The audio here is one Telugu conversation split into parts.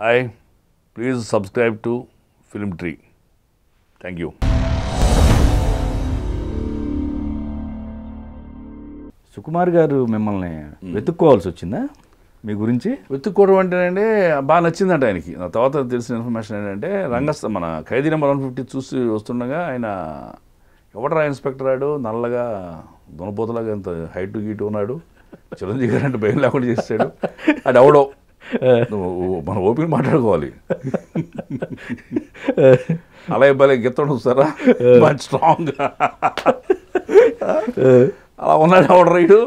Hi please subscribe to film tree thank you Sukumar garu మిమ్మల్ని hmm. వెతుక్కోవాల్సి వచ్చిందా మీ గురించి వెతుక్కోవడం అంటేనండి బాగా నచ్చిందంట ఆయనకి నా తర్వాత తెలిసిన ఇన్ఫర్మేషన్ ఏంటంటే hmm. రంగస్థ మన ఖైదీ నెంబర్ వన్ ఫిఫ్టీ చూసి వస్తుండగా ఆయన ఎవటరా ఇన్స్పెక్టర్ ఆడు నల్లగా దునపోతలాగా ఇంత హైటు గీటు ఉన్నాడు చిరంజీవి గారు అంటే భయం లేకుండా చేస్తాడు అది ఎవడో మనం ఓపిక మాట్లాడుకోవాలి అలా ఇబ్బంది గెత్తడం సరా మంచి స్ట్రాంగ్ అలా ఉన్నాడు ఎవడు రైడు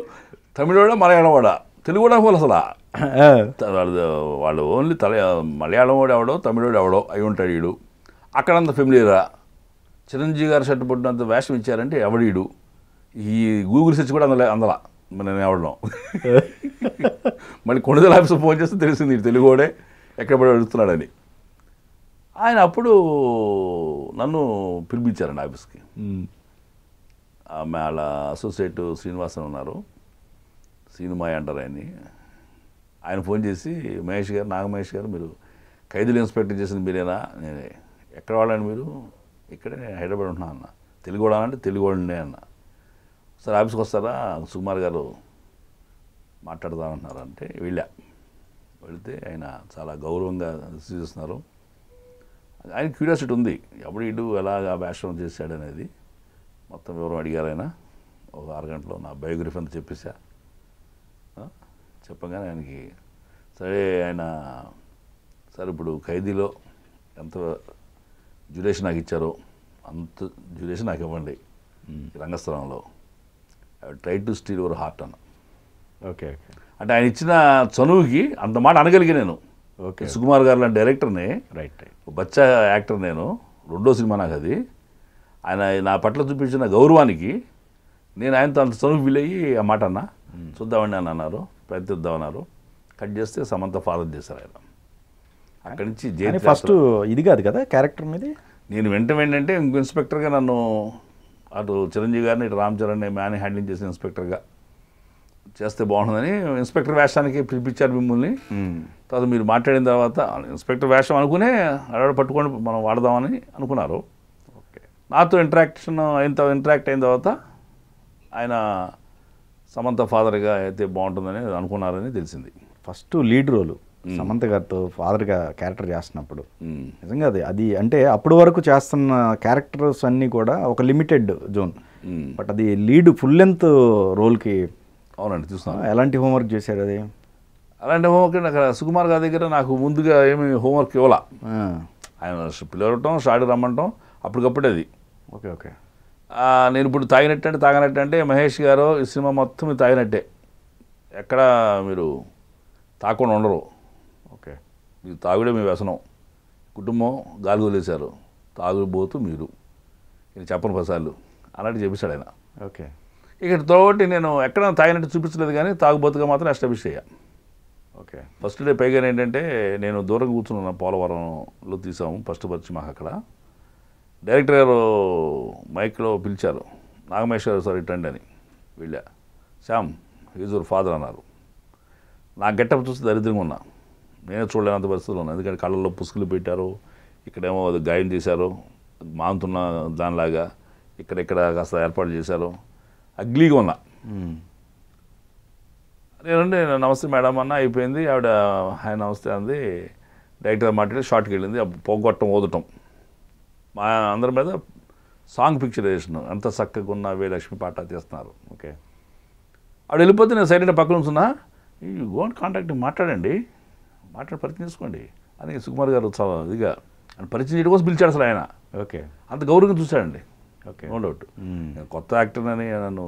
తమిళవాడ మలయాళవాడ తెలుగు కూడా అవ్వాలి అసలు వాళ్ళు వాళ్ళు ఓన్లీ తల మలయాళం వాడు ఎవడో తమిళోడు ఎవడో అయి ఉంటాడు వీడు అక్కడంత ఫెమిలీరా చిరంజీవి గారు షర్ట్ పుట్టినంత వేషం ఇచ్చారంటే ఎవడీడు ఈ గూగుల్ సెర్చ్ కూడా అందలే అందలా నేను ఎవడం మళ్ళీ కొణిదల ఆఫీసర్ ఫోన్ చేస్తే తెలిసింది వాడే ఎక్కడ పడి అడుగుతున్నాడని ఆయన అప్పుడు నన్ను పిలిపించారండి ఆఫీస్కి వాళ్ళ అసోసియేట్ శ్రీనివాసన్ ఉన్నారు సినిమా అంటారు ఆయన్ని ఆయన ఫోన్ చేసి మహేష్ గారు నాగమహేష్ గారు మీరు ఖైదీలు ఇన్స్పెక్టర్ చేసింది మీరేనా నేను ఎక్కడ వాళ్ళని మీరు ఇక్కడే హైదరాబాద్ ఉంటున్నా అన్న తెలుగు అంటే తెలుగు వాళ్ళనే అన్నా సరే ఆఫీస్కి వస్తారా సుకుమార్ గారు మాట్లాడదామంటున్నారు అంటే వెళ్ళా వెళితే ఆయన చాలా గౌరవంగా చూస్తున్నారు ఆయన క్యూరియాసిటీ ఉంది ఎప్పుడు ఇటు ఎలాగ చేశాడు చేశాడనేది మొత్తం వివరం అడిగారు ఆయన ఒక అరగంటలో నా బయోగ్రఫీ అంతా చెప్పేశా చెప్పగానే ఆయనకి సరే ఆయన సరే ఇప్పుడు ఖైదీలో ఎంత డ్యూరేషన్ నాకు ఇచ్చారో అంత డ్యూరేషన్ నాకు ఇవ్వండి రంగస్థలంలో try to steal your heart అన్న ఓకే అంటే ఆయన ఇచ్చిన చనువుకి అంత మాట అనగలిగి నేను ఓకే సుకుమార్ గారు లాంటి డైరెక్టర్ని రైట్ బచ్చ బచ్చా యాక్టర్ నేను రెండో సినిమా నాకు అది ఆయన నా పట్ల చూపించిన గౌరవానికి నేను ఆయనతో అంత చనువు ఫీల్ అయ్యి ఆ మాట అన్న hmm. చూద్దామండి అని అన్నారు ప్రయత్నిద్దామన్నారు కట్ చేస్తే సమంత ఫాలో చేశారు ఆయన అక్కడి నుంచి ఫస్ట్ ఇది కాదు కదా క్యారెక్టర్ మీద నేను వెంట వెంటంటే ఇంకో ఇన్స్పెక్టర్గా నన్ను అటు చిరంజీవి గారిని ఇటు రామ్ చరణ్ మ్యాన్ హ్యాండిల్ చేసిన ఇన్స్పెక్టర్గా చేస్తే బాగుంటుందని ఇన్స్పెక్టర్ వేషానికి పిలిపించారు మిమ్మల్ని తర్వాత మీరు మాట్లాడిన తర్వాత ఇన్స్పెక్టర్ వేషం అనుకునే అడాడు పట్టుకొని మనం వాడదామని అనుకున్నారు ఓకే నాతో ఇంటరాక్షన్ అయిన తర్వాత ఇంటరాక్ట్ అయిన తర్వాత ఆయన సమంత ఫాదర్గా అయితే బాగుంటుందని అనుకున్నారని తెలిసింది ఫస్ట్ లీడ్ రోలు సమంత గారితో ఫాదర్గా క్యారెక్టర్ చేస్తున్నప్పుడు నిజంగా అది అది అంటే అప్పటి వరకు చేస్తున్న క్యారెక్టర్స్ అన్నీ కూడా ఒక లిమిటెడ్ జోన్ బట్ అది లీడ్ ఫుల్ లెంత్ రోల్కి అవునండి చూస్తాను ఎలాంటి హోంవర్క్ చేశారు అది అలాంటి హోంవర్క్ నాకు సుకుమార్ గారి దగ్గర నాకు ముందుగా ఏమి హోంవర్క్ ఇవ్వాలా ఆయన పిలవటం షాడు రమ్మంటాం అప్పటికప్పుడే అది ఓకే ఓకే నేను ఇప్పుడు తాగినట్టంటే తాగినట్టంటే మహేష్ గారు ఈ సినిమా మొత్తం తాగినట్టే ఎక్కడ మీరు తాకుండా ఉండరు మీరు తాగుడే మీ వ్యసనం కుటుంబం గాలి వదిలేశారు తాగుబోతు మీరు ఇది చెప్పని పసార్లు అన్నట్టు చెప్పేశాడు ఆయన ఓకే ఇక్కడ తోటి నేను ఎక్కడ తాగినట్టు చూపించలేదు కానీ తాగుబోతుగా మాత్రం ఎస్టాబ్లిష్ చేయాలి ఓకే ఫస్ట్ డే పైగా ఏంటంటే నేను దూరం కూర్చున్న పోలవరంలో తీసాము ఫస్ట్ పరిచయం మాకు అక్కడ డైరెక్టర్ గారు మైక్లో పిలిచారు నాగమేశ్వర సార్ ఇటండి అని వెళ్ళా శ్యామ్ ఈజ్ యువర్ ఫాదర్ అన్నారు నా గెట్టప్ చూస్తే దరిద్రంగా ఉన్నాను నేను చూడలేనంత పరిస్థితులు ఉన్నాయి ఎందుకంటే కళ్ళల్లో పుసుకులు పెట్టారు ఇక్కడేమో అది గాయం చేశారు మాంతున్న దానిలాగా ఇక్కడెక్కడ కాస్త ఏర్పాటు చేశారు అగ్లీగా ఉన్నా నేనండి నమస్తే మేడం అన్న అయిపోయింది ఆవిడ హాయ్ నమస్తే అంది డైరెక్ట్గా మాట్లాడి షార్ట్కి వెళ్ళింది పోగొట్టం ఓదటం మా అందరి మీద సాంగ్ పిక్చర్ పిక్చరైజేషన్ అంత చక్కగా ఉన్న వేలక్ష్మి పాట చేస్తున్నారు ఓకే ఆవిడ వెళ్ళిపోతే నేను సైడ్ పక్కన ఉంచున్నా ఈ గోన్ కాంటాక్ట్ మాట్లాడండి మాట్లాడి పరిచయం చేసుకోండి అందుకే సుకుమార్ గారు చాలా ఇదిగా అని పరిచయం చేయడం కోసం పిలిచాడు అసలు ఆయన ఓకే అంత గౌరవంగా చూశాడండి ఓకే hmm. నో డౌట్ కొత్త యాక్టర్ అని నన్ను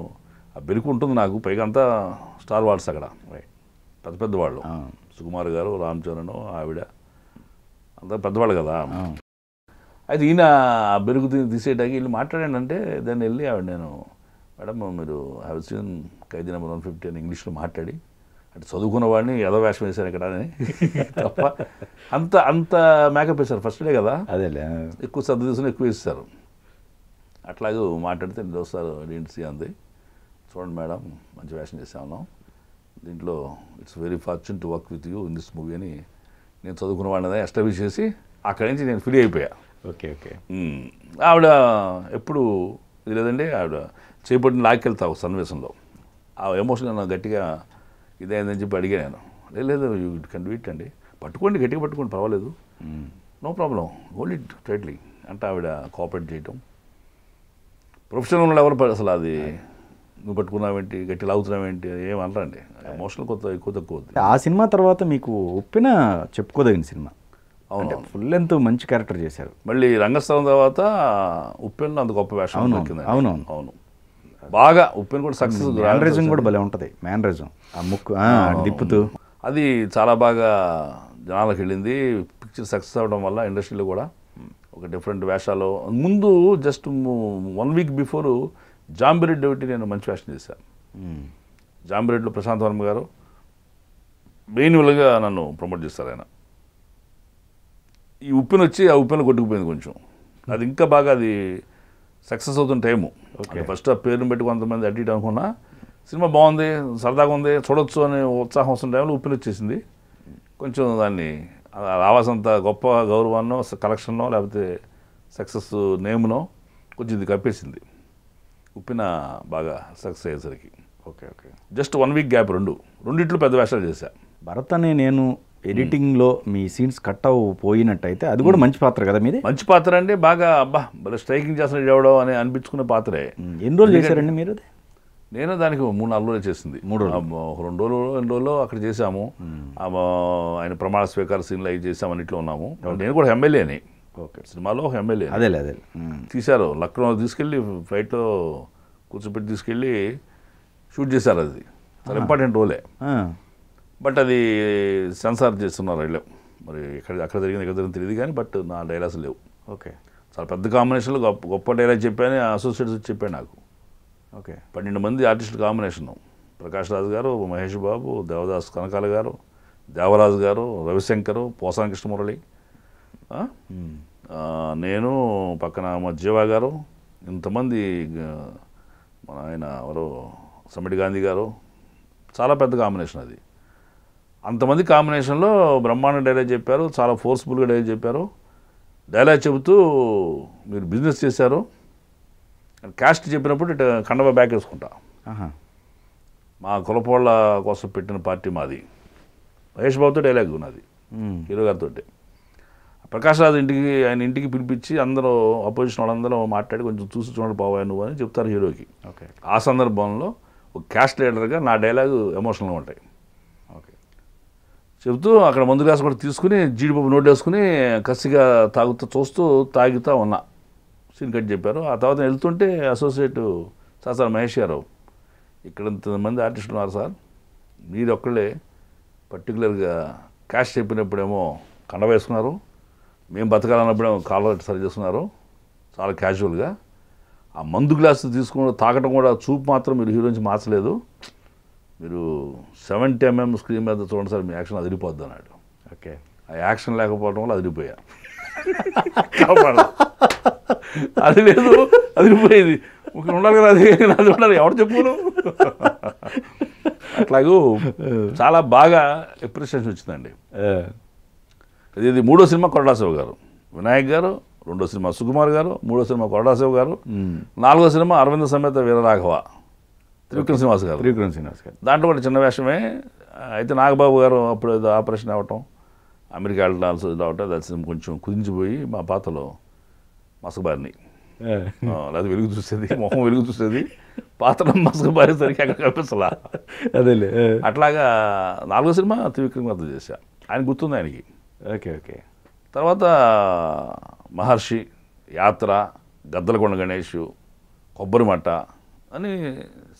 ఆ బెలుకు ఉంటుంది నాకు పైగా అంతా స్టార్ వాడ్స్ అక్కడ పెద్ద పెద్దవాళ్ళు ah. సుకుమార్ గారు రామ్ చరణ్ ఆవిడ అంతా పెద్దవాళ్ళు కదా ah. అయితే ఈయన ఆ బెరుగు తీసేటాకి వెళ్ళి మాట్లాడండి అంటే దాన్ని వెళ్ళి ఆవిడ నేను మేడం మీరు have seen Khaidi number one fifty అని ఇంగ్లీష్లో మాట్లాడి అంటే చదువుకున్న వాడిని వేషం వేశారు ఇక్కడ అని తప్ప అంత అంత మేకప్ వేశారు ఫస్ట్ డే కదా అదేలే ఎక్కువ శ్రద్ధ తీసుకుని ఎక్కువ వేస్తారు అట్లాగే మాట్లాడితే నేను వస్తారు డీన్సీ అంది చూడండి మేడం మంచి వేషం ఉన్నాం దీంట్లో it's very fortune to work with you in this movie అని నేను చదువుకున్న వాడిని ఎస్టాబ్లిష్ చేసి అక్కడి నుంచి నేను ఫ్రీ అయిపోయా ఓకే ఓకే ఆవిడ ఎప్పుడు ఇది లేదండి ఆవిడ చేపట్టిన లాక్కెళ్తా ఒక సన్నివేశంలో ఆ ఎమోషన్ గట్టిగా ఇదేందని చెప్పి అడిగా నేను లేదు ఇట్ కెన్ డూ ఇట్ అండి పట్టుకోండి గట్టిగా పట్టుకోండి పర్వాలేదు నో ప్రాబ్లం ఓన్లీ టైట్లీ అంటే ఆవిడ కోఆపరేట్ చేయటం ప్రొఫెషనల్ ఉన్న ఎవరు అసలు అది నువ్వు పట్టుకున్నావేంటి గట్టి లాగుతున్నావేంటి ఏమనరండి ఎమోషనల్ కొత్త ఎక్కువ తక్కువ ఆ సినిమా తర్వాత మీకు ఒప్పిన చెప్పుకోదగిన సినిమా అవును ఫుల్ లెంత్ మంచి క్యారెక్టర్ చేశారు మళ్ళీ రంగస్థలం తర్వాత ఉప్పెన్లో అంత గొప్ప వేషం అవును అవును అవును బాగా ఉప్పెన్ కూడా సక్సెస్ మ్యానరిజం కూడా భలే ఉంటుంది మ్యానరిజం ఆ ముక్కు దిప్పుతూ అది చాలా బాగా జనాలకు వెళ్ళింది పిక్చర్ సక్సెస్ అవ్వడం వల్ల ఇండస్ట్రీలో కూడా ఒక డిఫరెంట్ వేషాలు ముందు just one week before Zombie Reddy ఒకటి నేను మంచి వేషం చేశాను జాంబిరెడ్డిలో ప్రశాంత్ వర్మ గారు మెయిన్ నన్ను ప్రమోట్ చేస్తారు ఆయన ఈ ఉప్పెన వచ్చి ఆ ఉప్పెన కొట్టుకుపోయింది కొంచెం అది ఇంకా బాగా అది సక్సెస్ అవుతున్న టైము అంటే ఫస్ట్ ఆ పేరును బట్టి కొంతమంది అడ్డీట్ అనుకున్నా సినిమా బాగుంది సరదాగా ఉంది చూడొచ్చు అనే ఉత్సాహం వస్తున్న టైంలో వచ్చేసింది కొంచెం దాన్ని రావాల్సినంత గొప్ప గౌరవాన్నో కలెక్షన్నో లేకపోతే సక్సెస్ నేమ్నో కొంచెం ఇది కప్పేసింది ఉప్పిన బాగా సక్సెస్ అయ్యేసరికి okay okay just one week gap రెండు రెండిట్లు పెద్ద వేషాలు చేశా భరత్ అని నేను ఎడిటింగ్లో మీ సీన్స్ కట్ పోయినట్టయితే అది కూడా మంచి పాత్ర కదా మీది మంచి పాత్ర అంటే బాగా అబ్బా భలే స్ట్రైకింగ్ చేస్తున్నాడు ఎవడో అని అనిపించుకున్న పాత్రే ఎన్ని రోజులు చేశారండి మీరు అది నేను దానికి మూడు నాలుగు రోజులు చేసింది మూడు రెండు రోజులు రెండు రోజులు అక్కడ చేశాము ఆయన ప్రమాణ స్వీకార సీన్లు అవి చేసాము ఇట్లా ఉన్నాము నేను కూడా ఎమ్మెల్యేని ఓకే సినిమాలో ఒక ఎమ్మెల్యే అదే అదే తీశారు లక్నో తీసుకెళ్ళి ఫ్లైట్లో కూర్చోబెట్టి తీసుకెళ్ళి షూట్ చేశారు అది చాలా ఇంపార్టెంట్ రోలే బట్ అది సెన్సార్ చేస్తున్నారు వీళ్ళు మరి ఎక్కడ అక్కడ జరిగింది ఎక్కడ జరిగింది తెలియదు కానీ బట్ నా డైలాగ్స్ లేవు ఓకే చాలా పెద్ద కాంబినేషన్లో గొప్ప గొప్ప డైలాగ్ చెప్పాను అసోసియేట్స్ చెప్పాను నాకు ఓకే పన్నెండు మంది ఆర్టిస్టులు కాంబినేషను ప్రకాష్ రాజు గారు మహేష్ బాబు దేవదాస్ కనకాల గారు దేవరాజు గారు రవిశంకర్ పోసాన కృష్ణమురళి నేను పక్కన మజ్జీవా గారు ఇంతమంది మన ఆయన ఎవరు సమ్మిడి గాంధీ గారు చాలా పెద్ద కాంబినేషన్ అది అంతమంది కాంబినేషన్లో బ్రహ్మాండ డైలాగ్ చెప్పారు చాలా ఫోర్స్ఫుల్గా డైలాగ్ చెప్పారు డైలాగ్ చెబుతూ మీరు బిజినెస్ చేశారు క్యాస్ట్ చెప్పినప్పుడు ఇటు కండవ బ్యాక్ వేసుకుంటా మా కులపోళ్ళ కోసం పెట్టిన పార్టీ మాది మహేష్ బాబుతో డైలాగ్ ఉన్నది హీరో గారితో ప్రకాష్ ఇంటికి ఆయన ఇంటికి పిలిపించి అందరూ అపోజిషన్ వాళ్ళందరూ మాట్లాడి కొంచెం చూసి చూడండి బాబాయ్ నువ్వు అని చెప్తారు హీరోకి ఓకే ఆ సందర్భంలో ఒక క్యాస్ట్ లీడర్గా నా డైలాగ్ ఎమోషనల్గా ఉంటాయి చెబుతూ అక్కడ మందు గ్లాస్ కూడా తీసుకుని జీడిపప్పు నోట్ వేసుకుని కసిగా తాగుతూ చూస్తూ తాగుతూ ఉన్నా సీన్ కట్ చెప్పారు ఆ తర్వాత వెళ్తుంటే అసోసియేట్ సార్ మహేష్ గారు ఇక్కడ మంది ఆర్టిస్టులు ఉన్నారు సార్ మీరు ఒక్కళ్ళే పర్టికులర్గా క్యాష్ చెప్పినప్పుడేమో కండ వేసుకున్నారు మేము బతకాలన్నప్పుడేమో కాలర్ సరి చేస్తున్నారు చాలా క్యాజువల్గా ఆ మందు గ్లాసు తీసుకుని తాగటం కూడా చూపు మాత్రం మీరు నుంచి మార్చలేదు మీరు సెవెంటీ ఎంఎం స్క్రీన్ మీద చూడండి సార్ మీ యాక్షన్ అదిరిపోద్ది అన్నాడు ఓకే ఆ యాక్షన్ లేకపోవడం వల్ల అదిరిపోయా అది లేదు అదిరిపోయేది ఉండాలి కదా అది అది ఉండాలి ఎవరు చెప్పును అట్లాగూ చాలా బాగా ఎప్రిషియేషన్ వచ్చిందండి అది ఇది మూడో సినిమా కొరడాసావు గారు వినాయక్ గారు రెండో సినిమా సుకుమార్ గారు మూడో సినిమా కొరడాసావు గారు నాలుగో సినిమా అరవింద సమేత వీరరాఘవ త్రివిక్రమ్ శ్రీనివాస్ గారు త్రివిక్రమ్ శ్రీనివాస్ గారు దాంట్లో కూడా చిన్న వేషమే అయితే నాగబాబు గారు అప్పుడు ఏదో ఆపరేషన్ అవ్వటం అమెరికా వెళ్ళాల్సి రావటం దర్శనం కొంచెం కుదించిపోయి మా పాతలో మసకబారిని అది వెలుగు చూసేది మొహం వెలుగు చూసేది పాత్రలో మసకబారేసరికి అక్కడ కనిపించలా అదేలే అట్లాగా నాలుగో సినిమా త్రివిక్రమ్ గారితో చేశా ఆయన గుర్తుంది ఆయనకి ఓకే ఓకే తర్వాత మహర్షి యాత్ర గద్దలకొండ గణేషు కొబ్బరిమట్ట అని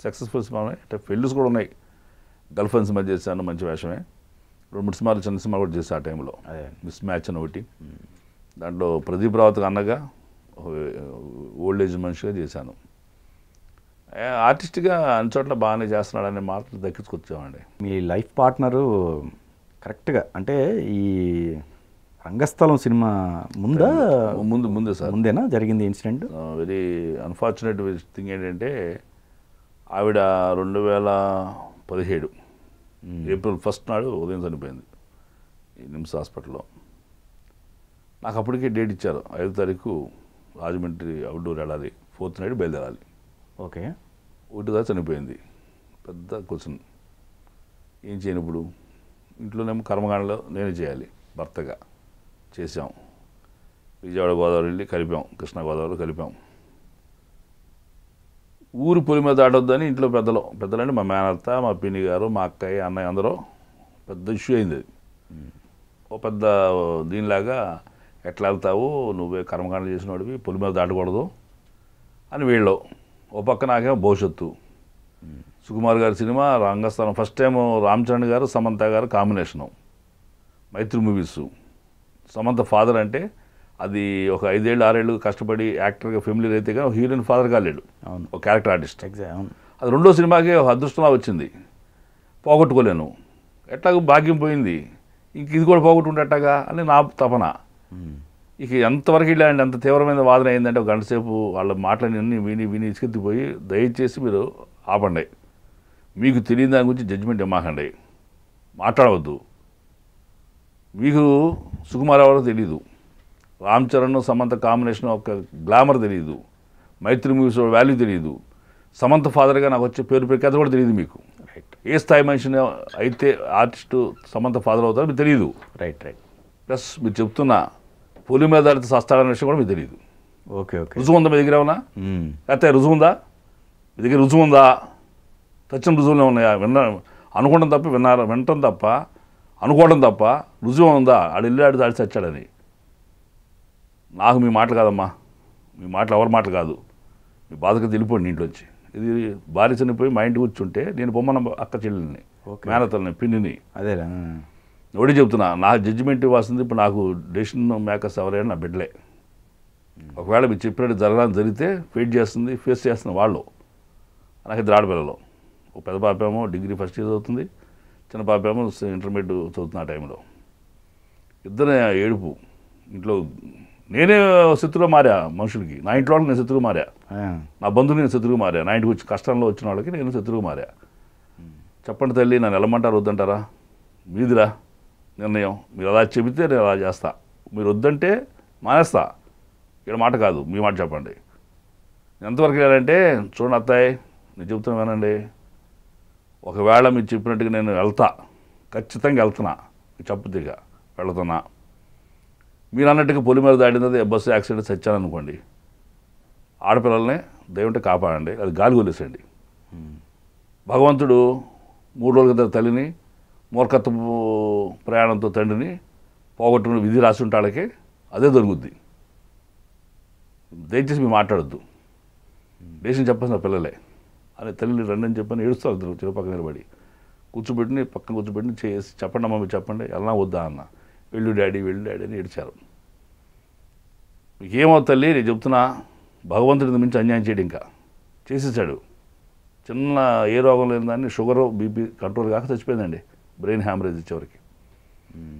సక్సెస్ఫుల్ సినిమానే అంటే ఫెయిల్స్ కూడా ఉన్నాయి గర్ల్ ఫ్రెండ్ సినిమా చేశాను మంచి వేషమే రెండు మూడు సినిమాలు చిన్న సినిమా కూడా చేశాను ఆ టైంలో మిస్ మ్యాచ్ అని ఒకటి దాంట్లో ప్రదీప్ రావత్ అన్నగా ఓల్డ్ ఏజ్ మనిషిగా చేశాను ఆర్టిస్ట్గా అన్ని చోట్ల బాగానే చేస్తున్నాడనే మార్కులు దక్కించుకొచ్చామండి మీ లైఫ్ పార్ట్నరు కరెక్ట్గా అంటే ఈ రంగస్థలం సినిమా ముందా ముందు ముందే సార్ ముందేనా జరిగింది ఇన్సిడెంట్ వెరీ అన్ఫార్చునేట్ థింగ్ ఏంటంటే ఆవిడ రెండు వేల పదిహేడు ఏప్రిల్ ఫస్ట్ నాడు ఉదయం చనిపోయింది నిమ్స్ హాస్పిటల్లో నాకు అప్పటికే డేట్ ఇచ్చారు ఐదు తారీఖు రాజమండ్రి అవుట్డోర్ వెళ్ళాలి ఫోర్త్ నైట్ బయలుదేరాలి ఓకే ఒకటిగా చనిపోయింది పెద్ద క్వశ్చన్ ఏం చేయను ఇప్పుడు ఇంట్లోనేమో కర్మకాండలో నేనే చేయాలి భర్తగా చేసాం విజయవాడ గోదావరి వెళ్ళి కలిపాం కృష్ణా గోదావరి కలిపాం ఊరు పొలి మీద దాటొద్దని ఇంట్లో పెద్దలు పెద్దలంటే మా మేనత్త మా పిన్ని గారు మా అక్కయ్య అన్నయ్య అందరూ పెద్ద ఇష్యూ అయింది ఓ పెద్ద దీనిలాగా ఎట్లా వెళ్తావు నువ్వే చేసిన చేసినవాడివి పొలి మీద దాటకూడదు అని వీళ్ళు ఓ పక్క నాకేమో భవిష్యత్తు సుకుమార్ గారి సినిమా రంగస్థానం first time Ram Charan garu Samantha garu combination Mythri movies Samantha father అంటే అది ఒక ఐదేళ్ళు ఆరేళ్ళు కష్టపడి యాక్టర్గా ఫెమిలీ అయితే కానీ హీరోయిన్ ఫాదర్ కాలేడు అవును ఒక క్యారెక్టర్ ఆర్టిస్ట్ ఎగ్జామ్ అది రెండో సినిమాకే అదృష్టంలా వచ్చింది పోగొట్టుకోలేను ఎట్లాగో భాగ్యం పోయింది ఇంక ఇది కూడా పోగొట్టుకుంటే ఎట్టాగా అని నా తపన ఇక ఎంతవరకు వెళ్ళాలండి అంత తీవ్రమైన వాదన అయిందంటే ఒక గంట సేపు వాళ్ళ అన్ని విని విని ఇసుకెత్తిపోయి దయచేసి మీరు ఆపండి మీకు తెలియని దాని గురించి జడ్జిమెంట్ ఇవ్వకండి మాట్లాడవద్దు మీకు సుకుమార్ ఎవరో తెలియదు రామ్ చరణ్ సమంత కాంబినేషన్ ఒక గ్లామర్ తెలియదు మైత్రి మూవీస్ వాల్యూ తెలియదు సమంత ఫాదర్గా నాకు వచ్చే పేరు పేరు కూడా తెలియదు మీకు రైట్ ఏ స్థాయి మనిషిని అయితే ఆర్టిస్టు సమంత ఫాదర్ అవుతారో మీకు తెలియదు రైట్ రైట్ ప్లస్ మీరు చెప్తున్న పోలి మీద అడితే సస్తాడన్న విషయం కూడా మీకు తెలియదు ఓకే ఓకే రుజువు ఉందా మీ దగ్గర ఏమన్నా లేకపోతే రుజువు ఉందా మీ దగ్గర రుజువు ఉందా తచ్చిన రుజువులు ఉన్నాయా విన్న అనుకోవడం తప్ప విన్నారా వినటం తప్ప అనుకోవడం తప్ప రుజువం ఉందా ఆడు వెళ్ళాడు దాడి చచ్చాడని నాకు మీ మాటలు కాదమ్మా మీ మాటలు ఎవరి మాటలు కాదు మీ బాధకు తెలిపోండి ఇంట్లోంచి ఇది భార్య చనిపోయి మా ఇంటి కూర్చుంటే నేను బొమ్మన అక్క చెల్లెల్ని మేనతల్ని పిన్నిని అదే ఒడి చెప్తున్నా నా జడ్జిమెంట్ వస్తుంది ఇప్పుడు నాకు డెసిషన్ మేకర్స్ ఎవరైనా నా బిడ్డలే ఒకవేళ మీరు చెప్పినట్టు జరగడానికి జరిగితే ఫేట్ చేస్తుంది ఫేస్ చేస్తున్న వాళ్ళు నాకు ఇద్దరు ఆడపిల్లలు ఒక పెద్ద పాపేమో డిగ్రీ ఫస్ట్ ఇయర్ అవుతుంది చిన్న ఏమో ఇంటర్మీడియట్ చదువుతున్న టైంలో ఇద్దరు ఏడుపు ఇంట్లో నేనే శత్రువులో మారా మనుషులకి నా ఇంట్లో నేను శత్రువు మారా నా బంధువులు నేను శత్రువు మారా నా ఇంటికి వచ్చి కష్టంలో వచ్చిన వాళ్ళకి నేను శత్రువు మారా చెప్పండి తల్లి నన్ను వెళ్ళమంటారు వద్దంటారా మీదిరా నిర్ణయం మీరు అలా చెబితే నేను అలా చేస్తా మీరు వద్దంటే మానేస్తా ఇక్కడ మాట కాదు మీ మాట చెప్పండి ఎంతవరకు వెళ్ళారంటే చూడండి అత్తాయి నేను చెబుతున్నా వినండి ఒకవేళ మీరు చెప్పినట్టుగా నేను వెళ్తా ఖచ్చితంగా వెళ్తున్నా చప్పుదిగా వెళుతున్నా మీరు అన్నట్టుగా మీద దాడినది బస్సు యాక్సిడెంట్ చచ్చాననుకోండి ఆడపిల్లల్ని దేవుంటే కాపాడండి అది గాలి కొలేసండి భగవంతుడు మూడు రోజుల దగ్గర తల్లిని మూర్ఖత్వ ప్రయాణంతో తండ్రిని పోగొట్టుకుని విధి రాసి ఉంటాడకే అదే దొరుకుద్ది దయచేసి మీరు మాట్లాడద్దు దేశం చెప్పాల్సిన పిల్లలే అనే తల్లి రండి అని చెప్పని ఏడుస్తారు ఇద్దరు చెరువు పక్కన నిలబడి కూర్చోబెట్టిని పక్కన కూర్చోబెట్టిని చేసి చెప్పండి అమ్మ మీరు చెప్పండి ఎలా వద్దా అన్న వెళ్ళు డాడీ వెళ్ళు డాడీ అని ఏడ్చారు ఏమో తల్లి నేను చెప్తున్నా భగవంతుడిని మించి అన్యాయం చేయడం ఇంకా చేసేసాడు చిన్న ఏ రోగం లేని దాన్ని షుగర్ బీపీ కంట్రోల్ కాక చచ్చిపోయిందండి బ్రెయిన్ హ్యామరేజ్ ఇచ్చేవరికి hmm.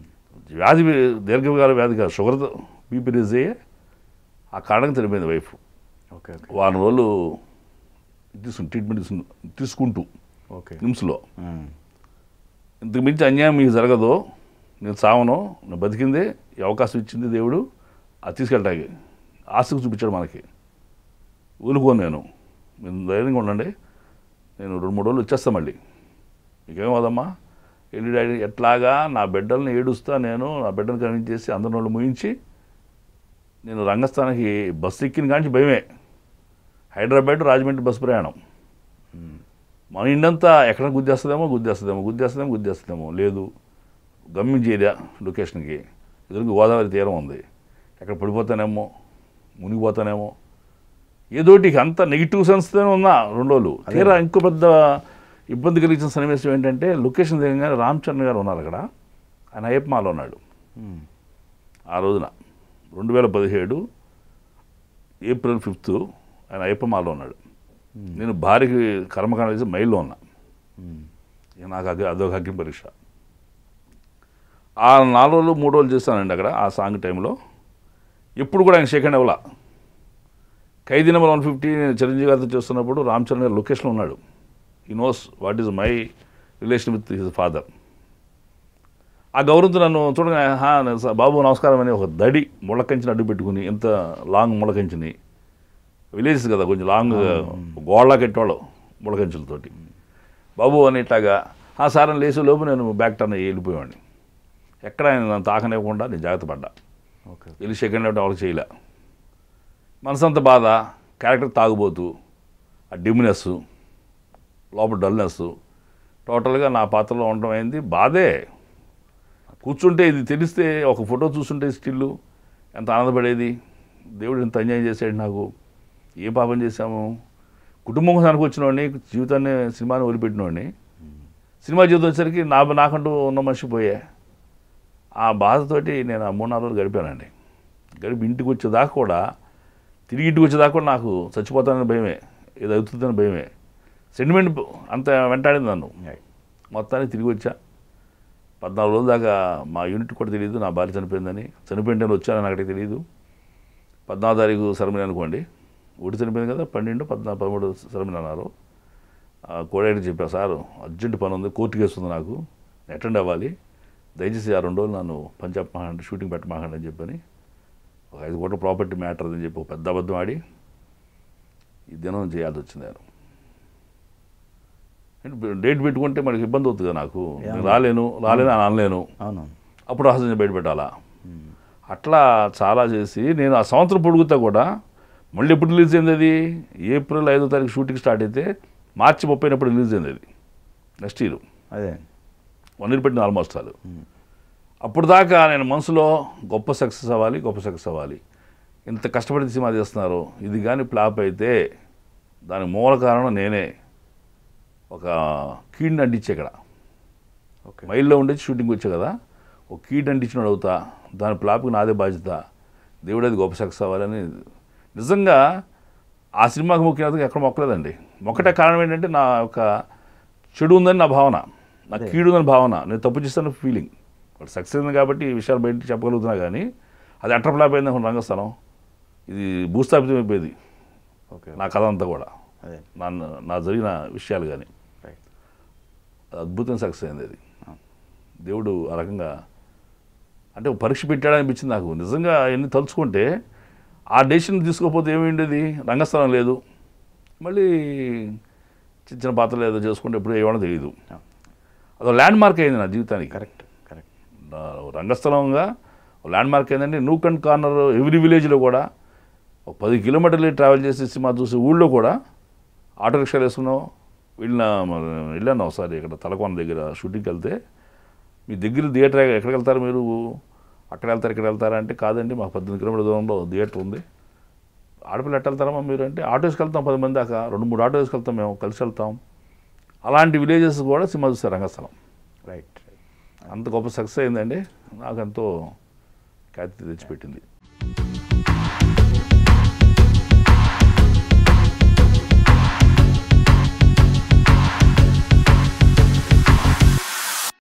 వ్యాధి దీర్ఘకాల వ్యాధి కాదు షుగర్తో బీపీ రేజ్ అయ్యే ఆ కారణంగా చనిపోయింది వైఫ్ ఓకే వారం రోజులు తీసుకు ట్రీట్మెంట్ తీసుకు తీసుకుంటూ ఓకే నిమ్స్లో ఇంతకు మించి అన్యాయం మీకు జరగదు నేను సావను నేను బతికింది ఈ అవకాశం ఇచ్చింది దేవుడు అది తీసుకెళ్ళటానికి ఆసక్తి చూపించాడు మనకి ఊరుకోను నేను మీరు ధైర్యంగా ఉండండి నేను రెండు మూడు రోజులు వచ్చేస్తాను మళ్ళీ మీకేం కాదమ్మా ఎల్లి డాడీ ఎట్లాగా నా బిడ్డల్ని ఏడుస్తా నేను నా బిడ్డను కనిపించేసి అందరి వాళ్ళు ముయించి నేను రంగస్థానానికి బస్సు ఎక్కిన కానీ భయమే హైదరాబాద్ రాజమండ్రి బస్సు ప్రయాణం మన ఇండంతా ఎక్కడ గుద్దేస్తుందేమో గుద్దేస్తుందేమో గుద్దేస్తుందేమో గుద్దేస్తుందేమో లేదు గమ్యం లొకేషన్కి ఎదురుకు గోదావరి తీరం ఉంది ఎక్కడ పడిపోతానేమో మునిగిపోతానేమో ఏదోటి అంత నెగిటివ్ సెన్స్తోనే ఉన్నా రెండు రోజులు తీరా ఇంకో పెద్ద ఇబ్బంది కలిగించిన సన్నివేశం ఏంటంటే లొకేషన్ దిగంగానే రామ్ చరణ్ గారు ఉన్నారు అక్కడ ఆయన అయ్యప్పమాలో ఉన్నాడు ఆ రోజున రెండు వేల పదిహేడు ఏప్రిల్ ఫిఫ్త్ ఆయన అయ్యప్పమాలో ఉన్నాడు నేను భార్యకి కర్మకాండ చేసి మైల్లో ఉన్నా నాకు అది అదొక పరీక్ష ఆ నాలుగు రోజులు మూడు రోజులు చేస్తానండి అక్కడ ఆ సాంగ్ టైంలో ఎప్పుడు కూడా ఆయన సెకండ్ అవ్వాల ఖైదీ నెంబర్ వన్ ఫిఫ్టీ నేను చిరంజీవి గారితో చేస్తున్నప్పుడు రామ్ చరణ్ గారు లొకేషన్లో ఉన్నాడు ఈ knows what is my relation with his father ఆ గౌరవంతో నన్ను చూడగా బాబు నమస్కారం అని ఒక దడి ముళ్ళకంచిన అడ్డు పెట్టుకుని ఎంత లాంగ్ ముళ్ళకంచిని విలేజెస్ కదా కొంచెం లాంగ్ గోళ్ళ కట్టేవాళ్ళు ముళకంచులతోటి బాబు అని ఇట్లాగా ఆ సారం లేచి లోపు నేను బ్యాక్ టర్న్ వెళ్ళిపోయేవాడిని ఎక్కడ నన్ను తాకనివ్వకుండా నేను జాగ్రత్త పడ్డా వెళ్ళి సెకండ్ లెవెల్ వాళ్ళకి చేయలే మనసంత బాధ క్యారెక్టర్ తాగుబోతూ ఆ డిమ్నెస్ లోపల డల్నెస్ టోటల్గా నా పాత్రలో ఉండడం అయింది బాధే కూర్చుంటే ఇది తెలిస్తే ఒక ఫోటో చూస్తుంటే స్టిల్లు ఎంత ఆనందపడేది దేవుడు ఎంత అన్యాయం చేసాడు నాకు ఏం పాపం చేశాము కుటుంబం వచ్చిన వాడిని జీవితాన్ని సినిమాని వాడిని సినిమా జీవితం వచ్చేసరికి నా నాకంటూ ఉన్న మనిషి పోయే ఆ బాధతోటి నేను ఆ మూడు నాలుగు రోజులు గడిపానండి గడిపి ఇంటికి వచ్చేదాకా కూడా తిరిగి ఇంటికి వచ్చేదాకా కూడా నాకు చచ్చిపోతానని భయమే ఏదో అవుతుందని భయమే సెంటిమెంట్ అంత వెంటాడింది నన్ను మొత్తాన్ని తిరిగి వచ్చా పద్నాలుగు రోజుల దాకా మా యూనిట్ కూడా తెలియదు నా భార్య చనిపోయిందని చనిపోయిన వచ్చానని అక్కడికి తెలియదు పద్నాలుగు తారీఖు సరమని అనుకోండి ఊడి చనిపోయింది కదా పన్నెండు పద్నాలుగు పదమూడు సరమణ అన్నారు కోడాడి చెప్పారు సార్ అర్జెంట్ పని ఉంది కోర్టు కేసు ఉంది నాకు అటెండ్ అవ్వాలి దయచేసి ఆ రెండు రోజులు నన్ను పంచాబ్ మహాండి షూటింగ్ పెట్టమాకండి అని చెప్పని ఒక ఐదు కోట్ల ప్రాపర్టీ మ్యాటర్ అని చెప్పి ఒక పెద్ద అబద్ధం ఆడి ఈ దినం చేయాల్సి వచ్చింది నేను డేట్ పెట్టుకుంటే మనకి ఇబ్బంది అవుతుంది కదా నాకు రాలేను రాలేను అని అనలేను అప్పుడు రహస్యం బయట పెట్టాలా అట్లా చాలా చేసి నేను ఆ సంవత్సరం పొడుగుతా కూడా మళ్ళీ ఎప్పుడు రిలీజ్ అయింది అది ఏప్రిల్ ఐదో తారీఖు షూటింగ్ స్టార్ట్ అయితే మార్చి ముప్పై అయినప్పుడు రిలీజ్ అయింది అది నెక్స్ట్ ఇయర్ అదే వన్ ఇయర్ పెట్టిన ఆల్మోస్ట్ చాలు అప్పుడు దాకా నేను మనసులో గొప్ప సక్సెస్ అవ్వాలి గొప్ప సక్సెస్ అవ్వాలి ఇంత కష్టపడి సినిమా చేస్తున్నారు ఇది కానీ ఫ్లాప్ అయితే దాని మూల కారణం నేనే ఒక కీడ్ని అంటించే ఇక్కడ ఓకే మైల్లో ఉండేది షూటింగ్ వచ్చే కదా ఒక కీడ్ అంటించినాడు అవుతా దాని ఫ్లాప్కి నాదే బాధ్యత దేవుడు అది గొప్ప సక్సెస్ అవ్వాలని నిజంగా ఆ సినిమాకి ముఖ్యమంత్రి ఎక్కడ మొక్కలేదండి మొక్కటే కారణం ఏంటంటే నా యొక్క చెడు ఉందని నా భావన నా కీడు ఉందని భావన నేను తప్పు చేస్తాను ఫీలింగ్ వాడు సక్సెస్ అయింది కాబట్టి ఈ విషయాలు బయట చెప్పగలుగుతున్నా కానీ అది అట్రఫ్లాప్ అయింది రంగస్థానం ఇది భూస్థాపితం అయిపోయింది ఓకే నా కథ అంతా కూడా నా నా జరిగిన విషయాలు కానీ అద్భుతం సక్సెస్ అయింది అది దేవుడు ఆ రకంగా అంటే పరీక్ష పెట్టాడనిపించింది నాకు నిజంగా ఎన్ని తలుచుకుంటే ఆ డెసిషన్ తీసుకోకపోతే ఏమిండేది రంగస్థలం లేదు మళ్ళీ చిన్న చిన్న పాత్రలు ఏదో చేసుకుంటే ఎప్పుడు ఏమైనా తెలియదు అదో ల్యాండ్ మార్క్ అయింది నా జీవితానికి కరెక్ట్ కరెక్ట్ రంగస్థలంగా ల్యాండ్ మార్క్ ఏంటంటే నూక్ అండ్ కార్నర్ ఎవ్రీ విలేజ్లో కూడా ఒక పది కిలోమీటర్లు ట్రావెల్ చేసి సినిమా చూసి ఊళ్ళో కూడా ఆటో రిక్షాలు వేసుకున్నాం వెళ్ళిన వెళ్ళాను ఒకసారి ఇక్కడ తలకోన దగ్గర షూటింగ్కి వెళ్తే మీ దగ్గర థియేటర్ ఎక్కడికి వెళ్తారు మీరు అక్కడ వెళ్తారు ఇక్కడ వెళ్తారా అంటే కాదండి మాకు పద్దెనిమిది కిలోమీటర్ దూరంలో థియేటర్ ఉంది ఆడపిల్ల ఎట్ట వెళ్తారమ్మా మీరు అంటే ఆటోస్కి వెళ్తాం పది మంది దాకా రెండు మూడు ఆటోస్కి వెళ్తాం మేము కలిసి వెళ్తాం అలాంటి విలేజెస్ కూడా సినిమా చూస్తారు రంగస్థలం రైట్ అంత గొప్ప సక్సెస్ అయిందండి నాకు ఎంతో ఖ్యాతి తెచ్చిపెట్టింది